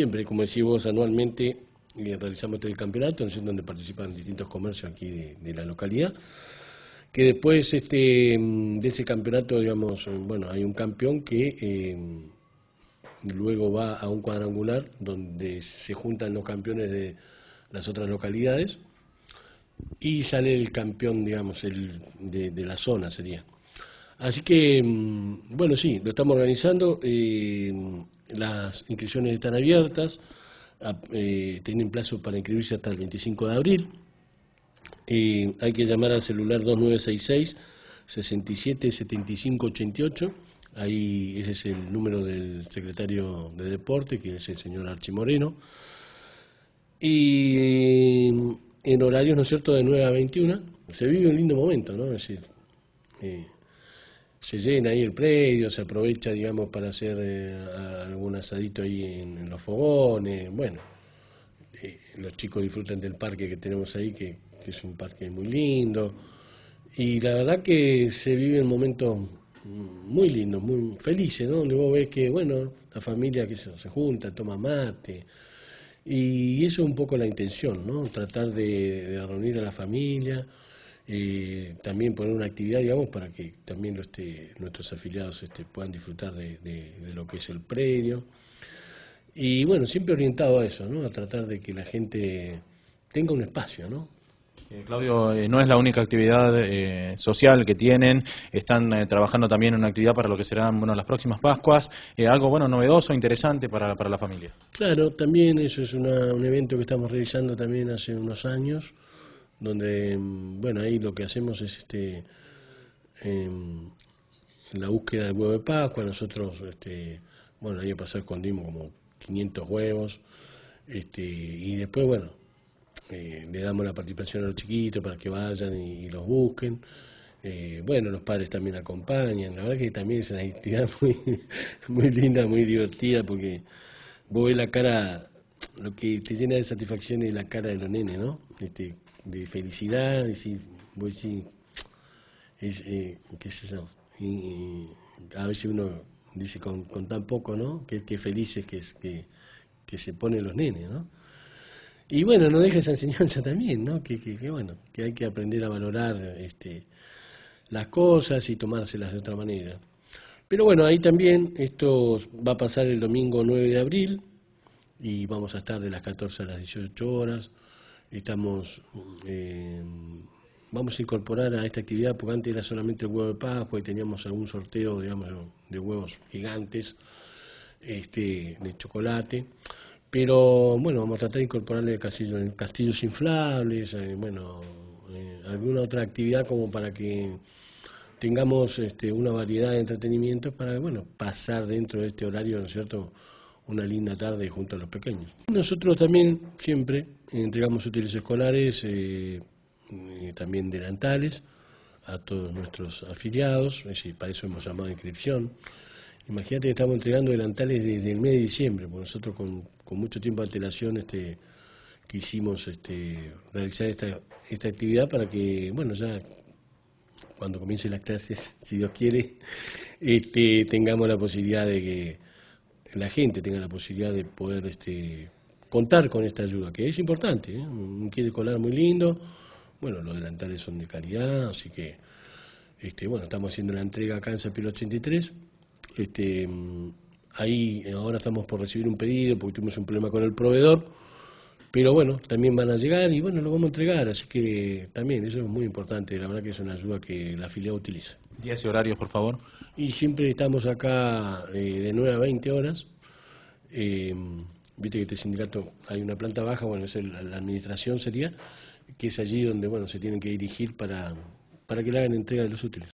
Siempre, como decís vos, anualmente eh, realizamos este campeonato, en donde participan distintos comercios aquí de, la localidad, que después este, mm, de ese campeonato, digamos, eh, bueno, hay un campeón que eh, luego va a un cuadrangular donde se juntan los campeones de las otras localidades y sale el campeón, digamos, el de, la zona sería. Así que, mm, bueno, sí, lo estamos organizando. Las inscripciones están abiertas, eh, tienen plazo para inscribirse hasta el 25 de abril. Eh, hay que llamar al celular 2966 67 88. Ahí ese es el número del secretario de Deporte, que es el señor Archimoreno. Y eh, en horarios, ¿no es cierto?, de 9 a 21. Se vive un lindo momento, ¿no? Es decir, se llena ahí el predio, se aprovecha, digamos, para hacer eh, algún asadito ahí en, los fogones. Bueno, eh, los chicos disfrutan del parque que tenemos ahí, que, es un parque muy lindo. Y la verdad que se vive viven momentos muy lindos, muy felices, ¿no? Donde vos ves que, bueno, la familia que se, junta, toma mate. Y, eso es un poco la intención, ¿no? Tratar de reunir a la familia eh, también poner una actividad, digamos, para que también nuestros afiliados este, puedan disfrutar de, lo que es el predio. Y bueno, siempre orientado a eso, A tratar de que la gente tenga un espacio, ¿no? Eh, Claudio, eh, no es la única actividad eh, social que tienen, están trabajando también en una actividad para lo que serán bueno, las próximas Pascuas, algo bueno, novedoso, interesante para, para, la familia. Claro, también eso es un evento que estamos realizando también hace unos años, donde, mm, bueno, ahí lo que hacemos es este, em, la búsqueda del huevo de Pascua, nosotros, este, bueno, ahí año pasado escondimos como 500 huevos, este, y después, bueno, eh, le damos la participación a los chiquitos para que vayan y, los busquen. Eh, bueno, los padres también acompañan, la verdad que también es una actividad muy, muy linda, muy divertida, porque vos ves la cara, lo que te llena de satisfacción es la cara de los nenes, ¿no? Este, de felicidad, y si voy a es, eh, qué y, a veces uno dice con, con tan poco, ¿no? Qué, felices que, es, que, se ponen los nenes, ¿no? Y bueno, no deja esa enseñanza también, ¿no? Que, bueno, que hay que aprender a valorar este, las cosas y tomárselas de otra manera. Pero bueno, ahí también, esto va a pasar el domingo 9 de abril y vamos a estar de las 14 a las 18 horas estamos eh, vamos a incorporar a esta actividad, porque antes era solamente el huevo de Pascua y teníamos algún sorteo, digamos, de huevos gigantes este, de chocolate. Pero bueno, vamos a tratar de incorporarle castillo, castillos inflables, eh, bueno, eh, alguna otra actividad como para que tengamos este, una variedad de entretenimientos para, bueno, pasar dentro de este horario, ¿no es cierto?, una linda tarde junto a los pequeños. Nosotros también siempre entregamos útiles escolares, eh, eh, también delantales, a todos nuestros afiliados, es para eso hemos llamado a inscripción. Imagínate que estamos entregando delantales desde el mes de diciembre, porque nosotros con, con mucho tiempo de antelación este, quisimos este, realizar esta, esta actividad para que, bueno, ya cuando comiencen las clases, si Dios quiere, este, tengamos la posibilidad de que la gente tenga la posibilidad de poder este, contar con esta ayuda, que es importante, ¿eh? un colar muy lindo, bueno, los delantales son de calidad, así que, este, bueno, estamos haciendo la entrega acá en Sapiro 83, este, mm, ahí ahora estamos por recibir un pedido, porque tuvimos un problema con el proveedor, pero bueno, también van a llegar y bueno, lo vamos a entregar, así que también eso es muy importante, la verdad que es una ayuda que la filial utiliza. ¿Días y horarios, por favor? Y siempre estamos acá eh, de 9 a 20 horas. Eh, viste que este sindicato hay una planta baja, bueno, es la administración sería, que es allí donde bueno se tienen que dirigir para, para que le hagan entrega de los útiles.